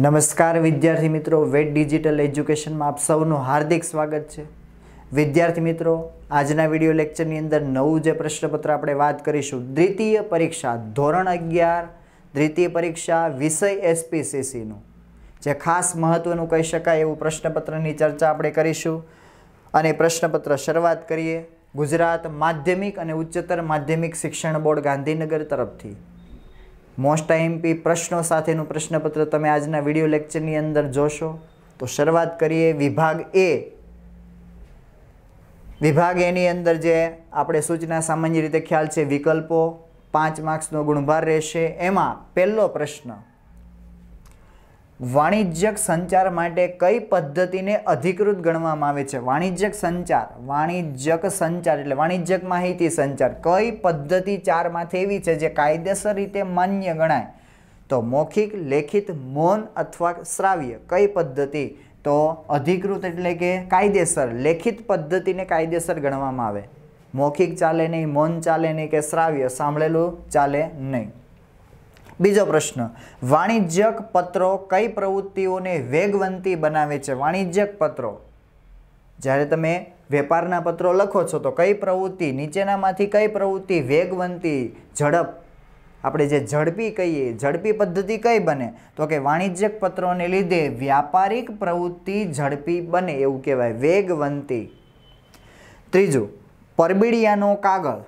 નમસ્કાર વિદ્યાર્થી મિત્રો વેટ ડિજિટલ એજ્યુકેશનમાં આપ સૌનું હાર્દિક સ્વાગત છે વિદ્યાર્થી મિત્રો આજના વિડીયો લેક્ચરની અંદર નવું જે પ્રશ્નપત્ર આપણે વાત કરીશું દ્વિતીય પરીક્ષા ધોરણ અગિયાર દ્વિતીય પરીક્ષા વિષય એસપીસીસીનું જે ખાસ મહત્ત્વનું કહી શકાય એવું પ્રશ્નપત્રની ચર્ચા આપણે કરીશું અને પ્રશ્નપત્ર શરૂઆત કરીએ ગુજરાત માધ્યમિક અને ઉચ્ચતર માધ્યમિક શિક્ષણ બોર્ડ ગાંધીનગર તરફથી મોસ્ટ એમપી પ્રશ્નો સાથેનું પ્રશ્નપત્ર તમે આજના વિડીયો લેક્ચરની અંદર જોશો તો શરૂઆત કરીએ વિભાગ એ વિભાગ એની અંદર જે આપણે સૂચના સામાન્ય રીતે ખ્યાલ છે વિકલ્પો પાંચ માર્ક્સનો ગુણભાર રહેશે એમાં પહેલો પ્રશ્ન વાણિજ્યક સંચાર માટે કઈ પદ્ધતિને અધિકૃત ગણવામાં આવે છે વાણિજ્યક સંચાર વાણિજ્યક સંચાર એટલે વાણિજ્યક માહિતી સંચાર કઈ પદ્ધતિ ચારમાંથી એવી છે જે કાયદેસર રીતે માન્ય ગણાય તો મૌખિક લેખિત મૌન અથવા શ્રાવ્ય કઈ પદ્ધતિ તો અધિકૃત એટલે કે કાયદેસર લેખિત પદ્ધતિને કાયદેસર ગણવામાં આવે મૌખિક ચાલે નહીં મૌન ચાલે નહીં કે શ્રાવ્ય સાંભળેલું ચાલે નહીં બીજો પ્રશ્ન વાણિજ્યક પત્રો કઈ પ્રવૃત્તિઓને વેગવંતી બનાવે છે વાણિજ્યક પત્રો જ્યારે તમે વેપારના પત્રો લખો છો તો કઈ પ્રવૃત્તિ નીચેનામાંથી કઈ પ્રવૃત્તિ વેગવંતી ઝડપ આપણે જે ઝડપી કહીએ ઝડપી પદ્ધતિ કઈ બને તો કે વાણિજ્યક પત્રોને લીધે વ્યાપારિક પ્રવૃત્તિ ઝડપી બને એવું કહેવાય વેગવંતી ત્રીજું પરબીડિયાનો કાગળ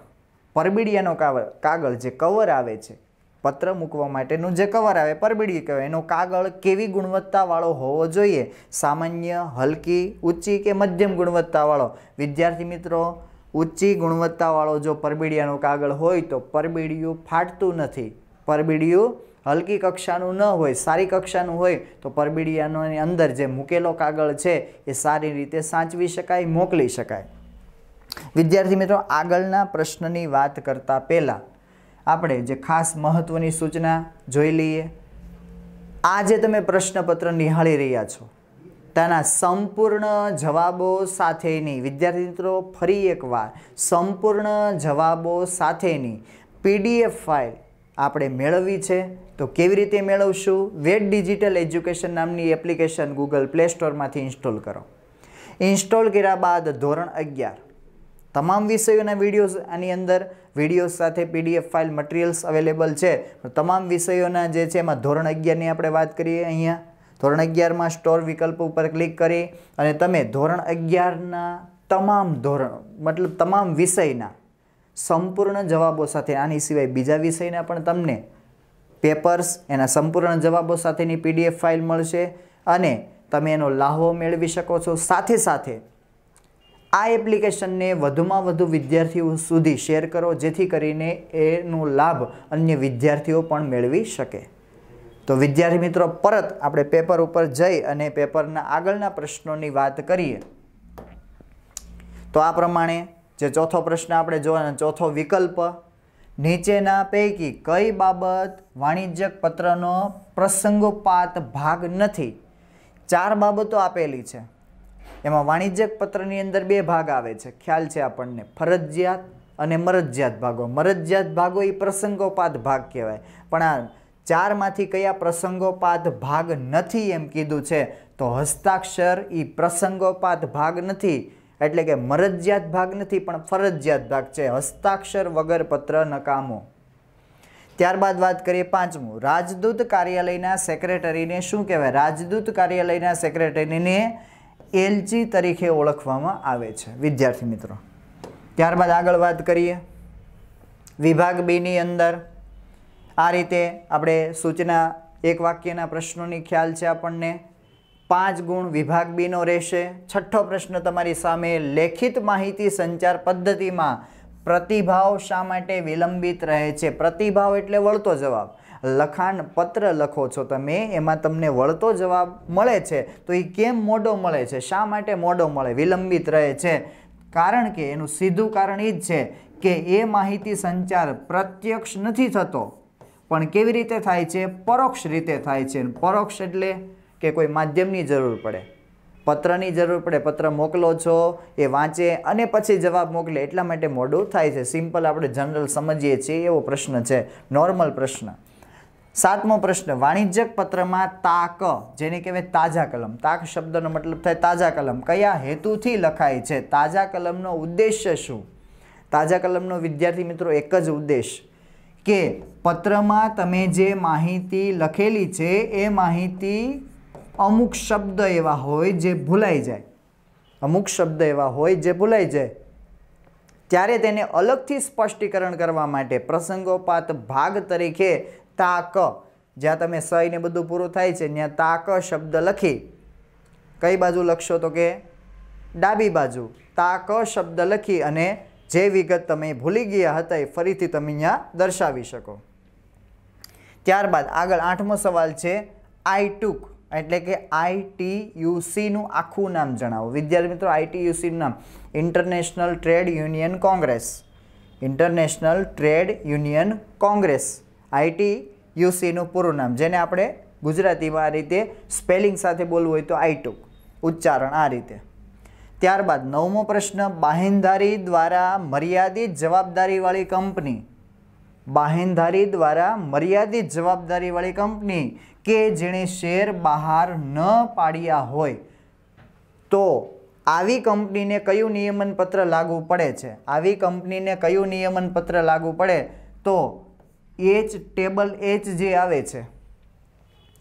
પરબીડિયાનો કાગળ કાગળ જે કવર આવે છે પત્ર મૂકવા માટેનું જે કવર આવે પરબીડી કહેવાય એનો કાગળ કેવી ગુણવત્તાવાળો હોવો જોઈએ સામાન્ય હલકી ઊંચી કે મધ્યમ ગુણવત્તાવાળો વિદ્યાર્થી મિત્રો ઊંચી ગુણવત્તાવાળો જો પરબીડિયાનો કાગળ હોય તો પરબીડિયું ફાટતું નથી પરબીડિયું હલકી કક્ષાનું ન હોય સારી કક્ષાનું હોય તો પરબીડિયાનોની અંદર જે મૂકેલો કાગળ છે એ સારી રીતે સાચવી શકાય મોકલી શકાય વિદ્યાર્થી મિત્રો આગળના પ્રશ્નની વાત કરતાં પહેલાં આપણે જે ખાસ મહત્ત્વની સૂચના જોઈ લઈએ આજે તમે પ્રશ્નપત્ર નિહાળી રહ્યા છો તેના સંપૂર્ણ જવાબો સાથેની વિદ્યાર્થી મિત્રો ફરી એકવાર સંપૂર્ણ જવાબો સાથેની પીડીએફ ફાઇલ આપણે મેળવવી છે તો કેવી રીતે મેળવશું વેટ ડિજિટલ એજ્યુકેશન નામની એપ્લિકેશન ગૂગલ પ્લે સ્ટોરમાંથી ઇન્સ્ટોલ કરો ઇન્સ્ટોલ કર્યા બાદ ધોરણ અગિયાર તમામ વિષયોના વિડીયોઝ આની અંદર વિડીયોઝ સાથે પીડીએફ ફાઇલ મટીરિયલ્સ અવેલેબલ છે તમામ વિષયોના જે છે એમાં ધોરણ અગિયારની આપણે વાત કરીએ અહીંયા ધોરણ અગિયારમાં સ્ટોર વિકલ્પ ઉપર ક્લિક કરી અને તમે ધોરણ અગિયારના તમામ ધોરણ મતલબ તમામ વિષયના સંપૂર્ણ જવાબો સાથે આની સિવાય બીજા વિષયના પણ તમને પેપર્સ એના સંપૂર્ણ જવાબો સાથેની પીડીએફ ફાઇલ મળશે અને તમે એનો લાહો મેળવી શકો છો સાથે સાથે આ એપ્લિકેશનને વધુમાં વધુ વિદ્યાર્થીઓ સુધી શેર કરો જેથી કરીને એનો લાભ અન્ય વિદ્યાર્થીઓ પણ મેળવી શકે તો વિદ્યાર્થી મિત્રો પરત આપણે પેપર ઉપર જઈ અને પેપરના આગળના પ્રશ્નોની વાત કરીએ તો આ પ્રમાણે જે ચોથો પ્રશ્ન આપણે જોવાનો ચોથો વિકલ્પ નીચેના પૈકી કઈ બાબત વાણિજ્યક પત્રનો પ્રસંગોપાત ભાગ નથી ચાર બાબતો આપેલી છે એમાં વાણિજ્યક પત્રની અંદર બે ભાગ આવે છે ખ્યાલ છે આપણને ફરજિયાત અને મરજિયાત ભાગો મરજિયાત ભાગો એ પ્રસંગોપાત ભાગ કહેવાય પણ આ ચારમાંથી કયા પ્રસંગોપાત ભાગ નથી એમ કીધું છે તો હસ્તાક્ષર એ પ્રસંગોપાત ભાગ નથી એટલે કે મરજિયાત ભાગ નથી પણ ફરજિયાત ભાગ છે હસ્તાક્ષર વગર પત્ર નકામો ત્યારબાદ વાત કરીએ પાંચમું રાજદૂત કાર્યાલયના સેક્રેટરીને શું કહેવાય રાજદૂત કાર્યાલયના સેક્રેટરીને એલજી તરીકે ઓળખવામાં આવે છે વિદ્યાર્થી મિત્રો ત્યારબાદ આગળ વાત કરીએ વિભાગ બીની અંદર આ રીતે આપણે સૂચના એક વાક્યના પ્રશ્નોની ખ્યાલ છે આપણને પાંચ ગુણ વિભાગ બીનો રહેશે છઠ્ઠો પ્રશ્ન તમારી સામે લેખિત માહિતી સંચાર પદ્ધતિમાં પ્રતિભાવ શા માટે વિલંબિત રહે છે પ્રતિભાવ એટલે વળતો જવાબ લખાણ પત્ર લખો છો તમે એમાં તમને વળતો જવાબ મળે છે તો એ કેમ મોડો મળે છે શા માટે મોડો મળે વિલંબિત રહે છે કારણ કે એનું સીધું કારણ એ જ છે કે એ માહિતી સંચાર પ્રત્યક્ષ નથી થતો પણ કેવી રીતે થાય છે પરોક્ષ રીતે થાય છે પરોક્ષ એટલે કે કોઈ માધ્યમની જરૂર પડે પત્રની જરૂર પડે પત્ર મોકલો છો એ વાંચે અને પછી જવાબ મોકલે એટલા માટે મોડું થાય છે સિમ્પલ આપણે જનરલ સમજીએ છીએ એવો પ્રશ્ન છે નોર્મલ પ્રશ્ન સાતમો પ્રશ્ન વાણિજ્યક પત્રમાં તાક જેને કહેવાય તાજા કલમ તાક શબ્દનો મતલબ થાય તાજા કલમ કયા હેતુથી લખાય છે તાજા કલમનો ઉદ્દેશ્ય શું તાજા કલમનો વિદ્યાર્થી મિત્રો એક જ ઉદ્દેશ કે પત્રમાં તમે જે માહિતી લખેલી છે એ માહિતી અમુક શબ્દ એવા હોય જે ભૂલાઈ જાય અમુક શબ્દ એવા હોય જે ભૂલાઈ જાય ત્યારે તેને અલગથી સ્પષ્ટીકરણ કરવા માટે પ્રસંગોપાત ભાગ તરીકે તાક જ્યાં તમે ને બધું પૂરું થાય છે ત્યાં તાક શબ્દ લખી કઈ બાજુ લખશો તો કે ડાબી બાજુ તાક શબ્દ લખી અને જે વિગત તમે ભૂલી ગયા હતા એ ફરીથી તમે અહીંયા દર્શાવી શકો ત્યારબાદ આગળ આઠમો સવાલ છે આઈ ટુક એટલે કે આઈ ટી યુસીનું આખું નામ જણાવો વિદ્યાર્થી મિત્રો આઈટીયુસીનું નામ International Trade Union Congress International Trade Union Congress IT યુસીનું પૂરું નામ જેને આપણે ગુજરાતીમાં આ રીતે સ્પેલિંગ સાથે બોલવું હોય તો આઈટુક ઉચ્ચારણ આ રીતે ત્યારબાદ નવમો પ્રશ્ન બાહેંધારી દ્વારા મર્યાદિત જવાબદારીવાળી કંપની બાહેંધારી દ્વારા મર્યાદિત જવાબદારીવાળી કંપની કે જેણે શેર બહાર ન પાડ્યા હોય તો આવી કંપનીને કયું નિયમનપત્ર લાગુ પડે છે આવી કંપનીને કયું નિયમનપત્ર લાગુ પડે તો એચ ટેબલ એચ જે આવે છે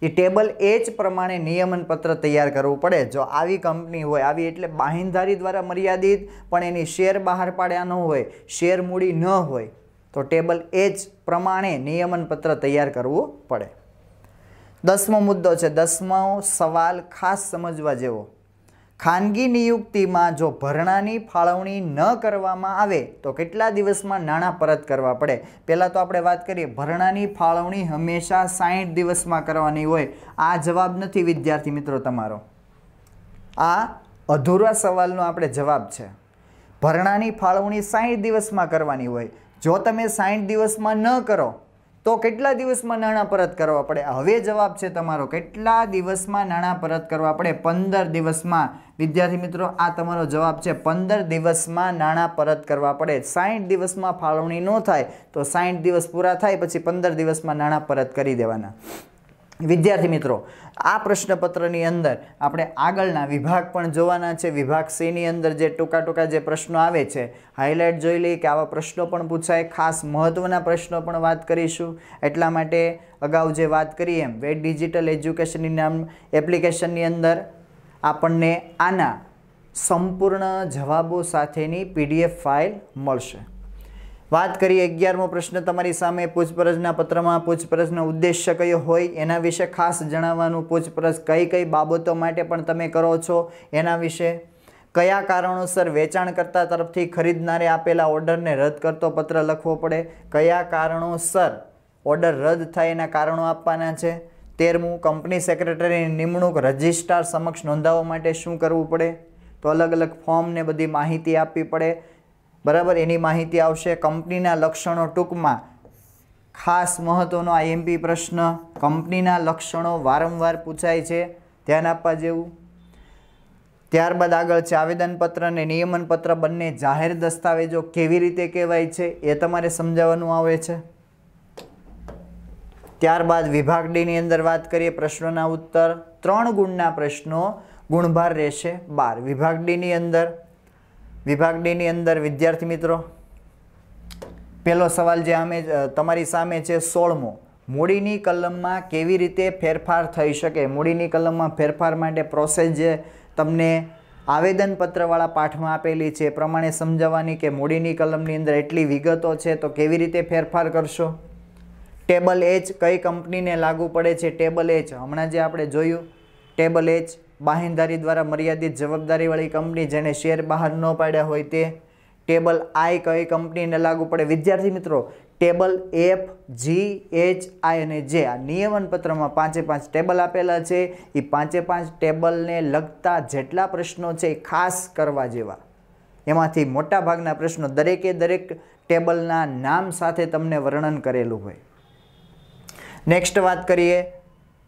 એ ટેબલ એચ પ્રમાણે નિયમનપત્ર તૈયાર કરવું પડે જો આવી કંપની હોય આવી એટલે બાહેંધારી દ્વારા મર્યાદિત પણ એની શેર બહાર પાડ્યા ન હોય શેર મૂડી ન હોય તો ટેબલ એચ પ્રમાણે નિયમનપત્ર તૈયાર કરવું પડે દસમો મુદ્દો છે દસમો સવાલ ખાસ સમજવા જેવો ખાનગી નિયુક્તિમાં જો ભરણાની ફાળવણી ન કરવામાં આવે તો કેટલા દિવસમાં નાણાં પરત કરવા પડે પહેલાં તો આપણે વાત કરીએ ભરણાની ફાળવણી હંમેશા સાઠ દિવસમાં કરવાની હોય આ જવાબ નથી વિદ્યાર્થી મિત્રો તમારો આ અધૂરા સવાલનો આપણે જવાબ છે ભરણાની ફાળવણી સાઠ દિવસમાં કરવાની હોય જો તમે સાઠ દિવસમાં ન કરો તો કેટલા દિવસમાં નાણાં પરત કરવા પડે હવે જવાબ છે તમારો કેટલા દિવસમાં નાણાં પરત કરવા પડે પંદર દિવસમાં વિદ્યાર્થી મિત્રો આ તમારો જવાબ છે પંદર દિવસમાં નાણાં પરત કરવા પડે સાઠ દિવસમાં ફાળવણી ન થાય તો સાઠ દિવસ પૂરા થાય પછી પંદર દિવસમાં નાણાં પરત કરી દેવાના વિદ્યાર્થી મિત્રો આ પ્રશ્નપત્રની અંદર આપણે આગળના વિભાગ પણ જોવાના છે વિભાગ સીની અંદર જે ટૂંકા ટૂંકા જે પ્રશ્નો આવે છે હાઇલાઇટ જોઈ લઈએ કે આવા પ્રશ્નો પણ પૂછાય ખાસ મહત્ત્વના પ્રશ્નો પણ વાત કરીશું એટલા માટે અગાઉ જે વાત કરી એમ વે ડિજિટલ એજ્યુકેશનની નામ એપ્લિકેશનની અંદર આપણને આના સંપૂર્ણ જવાબો સાથેની પીડીએફ ફાઇલ મળશે વાત કરીએ અગિયારમો પ્રશ્ન તમારી સામે પૂછપરછના પત્રમાં પૂછપરછનો ઉદ્દેશ્ય કયો હોય એના વિશે ખાસ જણાવવાનું પૂછપરછ કઈ કઈ બાબતો માટે પણ તમે કરો છો એના વિશે કયા કારણોસર વેચાણકર્તા તરફથી ખરીદનારે આપેલા ઓર્ડરને રદ કરતો પત્ર લખવો પડે કયા કારણોસર ઓર્ડર રદ થાય એના કારણો આપવાના છે તેરમું કંપની સેક્રેટરીની નિમણૂક રજિસ્ટ્રાર સમક્ષ નોંધાવવા માટે શું કરવું પડે તો અલગ અલગ ફોર્મને બધી માહિતી આપવી પડે બરાબર એની માહિતી આવશે કંપનીના લક્ષણો ટૂંકમાં ખાસ મહત્ત્વનો આઈએમપી પ્રશ્ન કંપનીના લક્ષણો વારંવાર પૂછાય છે ધ્યાન આપવા જેવું ત્યારબાદ આગળ છે આવેદનપત્ર અને નિયમનપત્ર બંને જાહેર દસ્તાવેજો કેવી રીતે કહેવાય છે એ તમારે સમજાવવાનું આવે છે ત્યારબાદ વિભાગ ડીની અંદર વાત કરીએ પ્રશ્નોના ઉત્તર ત્રણ ગુણના પ્રશ્નો ગુણભાર રહેશે બાર વિભાગ ડીની અંદર વિભાગ ડીની અંદર વિદ્યાર્થી મિત્રો પહેલો સવાલ જે અમે તમારી સામે છે સોળમો મૂડીની કલમમાં કેવી રીતે ફેરફાર થઈ શકે મૂડીની કલમમાં ફેરફાર માટે પ્રોસેસ જે તમને આવેદનપત્રવાળા પાઠમાં આપેલી છે પ્રમાણે સમજાવવાની કે મૂડીની કલમની અંદર એટલી વિગતો છે તો કેવી રીતે ફેરફાર કરશો ટેબલ એચ કઈ કંપનીને લાગુ પડે છે ટેબલ એચ હમણાં જે આપણે જોયું ટેબલ એચ બાહેંધારી દ્વારા મર્યાદિત જવાબદારીવાળી કંપની જેણે શેર બહાર ન પાડ્યા હોય તે ટેબલ આઈ કઈ કંપનીને લાગુ પડે વિદ્યાર્થી મિત્રો table F G H I અને જે આ નિયમનપત્રમાં પાંચે પાંચ ટેબલ આપેલા છે એ પાંચે પાંચ ટેબલને લગતા જેટલા પ્રશ્નો છે એ ખાસ કરવા જેવા એમાંથી મોટાભાગના પ્રશ્નો દરેકે દરેક ટેબલના નામ સાથે તમને વર્ણન કરેલું હોય નેક્સ્ટ વાત કરીએ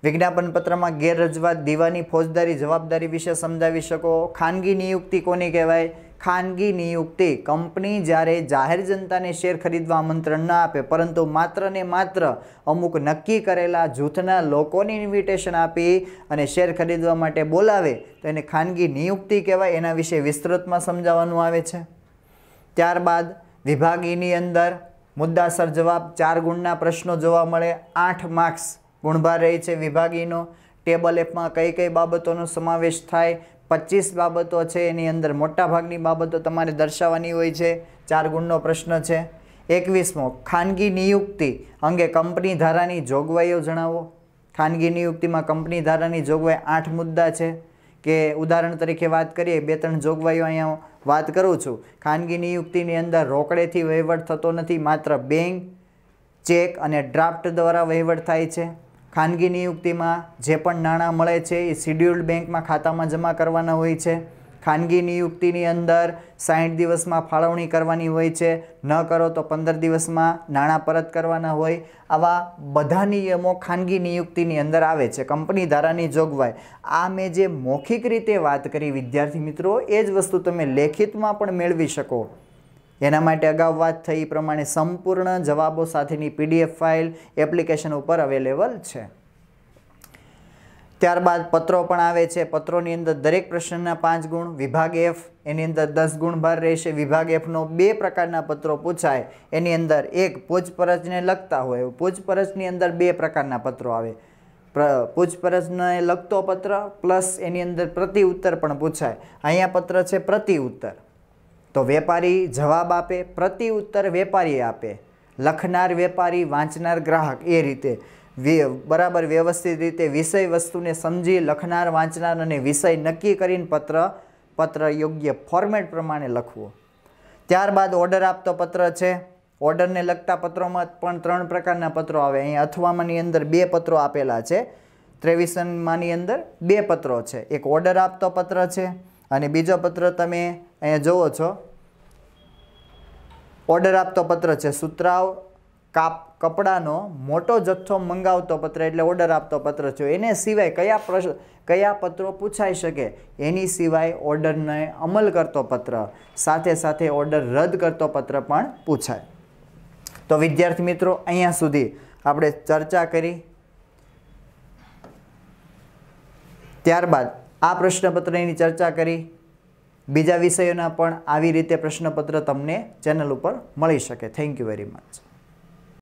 વિજ્ઞાપન પત્રમાં ગેરરજવાત દીવાની ફોજદારી જવાબદારી વિશે સમજાવી શકો ખાનગી નિયુક્તિ કોની કહેવાય ખાનગી નિયુક્તિ કંપની જ્યારે જાહેર જનતાને શેર ખરીદવા આમંત્રણ ન આપે પરંતુ માત્ર ને માત્ર અમુક નક્કી કરેલા જૂથના લોકોને ઇન્વિટેશન આપી અને શેર ખરીદવા માટે બોલાવે તો એને ખાનગી નિયુક્તિ કહેવાય એના વિશે વિસ્તૃતમાં સમજાવવાનું આવે છે ત્યારબાદ વિભાગીની અંદર મુદ્દાસર જવાબ ચાર ગુણના પ્રશ્નો જોવા મળે આઠ માર્ક્સ ગુણભાર રહે છે વિભાગીનો ટેબલ એપમાં કઈ કઈ બાબતોનો સમાવેશ થાય પચીસ બાબતો છે એની અંદર મોટાભાગની બાબતો તમારે દર્શાવવાની હોય છે ચાર ગુણનો પ્રશ્ન છે એકવીસમો ખાનગી નિયુક્તિ અંગે કંપની ધારાની જોગવાઈઓ જણાવો ખાનગી નિયુક્તિમાં કંપની ધારાની જોગવાઈ આઠ મુદ્દા છે કે ઉદાહરણ તરીકે વાત કરીએ બે ત્રણ જોગવાઈઓ અહીંયા વાત કરું છું ખાનગી નિયુક્તિની અંદર રોકડેથી વહીવટ થતો નથી માત્ર બેંક ચેક અને ડ્રાફ્ટ દ્વારા વહીવટ થાય છે ખાનગી નિયુક્તિમાં જે પણ નાણાં મળે છે એ શિડ્યુલ્ડ બેંકમાં ખાતામાં જમા કરવાના હોય છે ખાનગી નિયુક્તિની અંદર સાઠ દિવસમાં ફાળવણી કરવાની હોય છે ન કરો તો પંદર દિવસમાં નાણાં પરત કરવાના હોય આવા બધા નિયમો ખાનગી નિયુક્તિની અંદર આવે છે કંપની ધારાની જોગવાઈ આ મેં જે મૌખિક રીતે વાત કરી વિદ્યાર્થી મિત્રો એ જ વસ્તુ તમે લેખિતમાં પણ મેળવી શકો એના માટે અગાઉ વાત થઈ એ પ્રમાણે સંપૂર્ણ જવાબો સાથેની પીડીએફ ફાઇલ એપ્લિકેશન ઉપર અવેલેબલ છે ત્યારબાદ પત્રો પણ આવે છે પત્રોની અંદર દરેક પ્રશ્નના પાંચ ગુણ વિભાગ એફ એની અંદર દસ ગુણ ભાર રહેશે વિભાગ એફનો બે પ્રકારના પત્રો પૂછાય એની અંદર એક પૂછપરછને લગતા હોય પૂછપરછની અંદર બે પ્રકારના પત્રો આવે પૂછપરછને લગતો પત્ર પ્લસ એની અંદર પ્રતિ ઉત્તર પણ પૂછાય અહીંયા પત્ર છે પ્રતિ ઉત્તર તો વેપારી જવાબ આપે પ્રતિ ઉત્તર વેપારી આપે લખનાર વેપારી વાંચનાર ગ્રાહક એ રીતે બરાબર વ્યવસ્થિત રીતે વિષય વસ્તુને સમજી લખનાર વાંચનાર અને વિષય નક્કી કરીને પત્ર પત્ર યોગ્ય ફોર્મેટ પ્રમાણે લખવો ત્યારબાદ ઓર્ડર આપતો પત્ર છે ઓર્ડરને લગતા પત્રોમાં પણ ત્રણ પ્રકારના પત્રો આવે અહીં અથવામાંની અંદર બે પત્રો આપેલા છે ત્રેવીસનમાંની અંદર બે પત્રો છે એક ઓર્ડર આપતો પત્ર છે અને બીજો પત્ર તમે અહીંયા જુઓ છો ઓર્ડર આપતો પત્ર છે સુતરાવ કાપ કપડાનો મોટો જથ્થો મંગાવતો પત્ર એટલે ઓર્ડર આપતો પત્ર છે એને સિવાય કયા પ્રશ્ન કયા પત્રો પૂછાઈ શકે એની સિવાય ઓર્ડરને અમલ કરતો પત્ર સાથે સાથે ઓર્ડર રદ કરતો પત્ર પણ પૂછાય તો વિદ્યાર્થી મિત્રો અહીંયા સુધી આપણે ચર્ચા કરી ત્યારબાદ આ પ્રશ્નપત્રની ચર્ચા કરી બીજા વિષયોના પણ આવી રીતે પ્રશ્નપત્ર તમને ચેનલ ઉપર મળી શકે થેન્ક યુ વેરી મચ